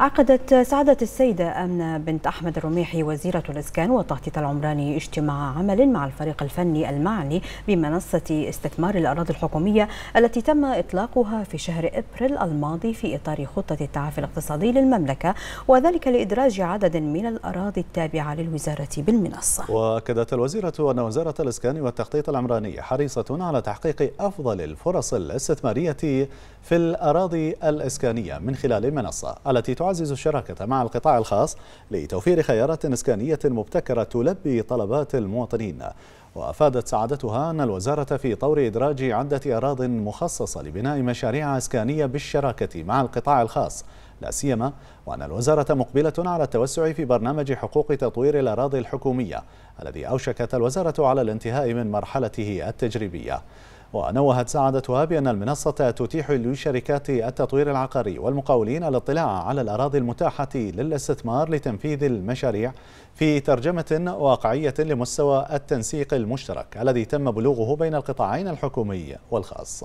عقدت سعادة السيدة أمنة بنت أحمد الرميحي وزيرة الإسكان والتخطيط العمراني اجتماع عمل مع الفريق الفني المعني بمنصة استثمار الأراضي الحكومية التي تم إطلاقها في شهر إبريل الماضي في إطار خطة التعافي الاقتصادي للمملكة وذلك لإدراج عدد من الأراضي التابعة للوزارة بالمنصة وأكدت الوزيرة أن وزارة الإسكان والتخطيط العمراني حريصة على تحقيق أفضل الفرص الاستثمارية في الأراضي الإسكانية من خلال المنصة التي تعزز الشراكة مع القطاع الخاص لتوفير خيارات إسكانية مبتكرة تلبي طلبات المواطنين وأفادت سعادتها أن الوزارة في طور إدراج عدة أراض مخصصة لبناء مشاريع إسكانية بالشراكة مع القطاع الخاص لا سيما وأن الوزارة مقبلة على التوسع في برنامج حقوق تطوير الأراضي الحكومية الذي أوشكت الوزارة على الانتهاء من مرحلته التجريبية ونوهت سعادتها بأن المنصة تتيح لشركات التطوير العقاري والمقاولين الاطلاع على الأراضي المتاحة للاستثمار لتنفيذ المشاريع في ترجمة واقعية لمستوى التنسيق المشترك الذي تم بلوغه بين القطاعين الحكومي والخاص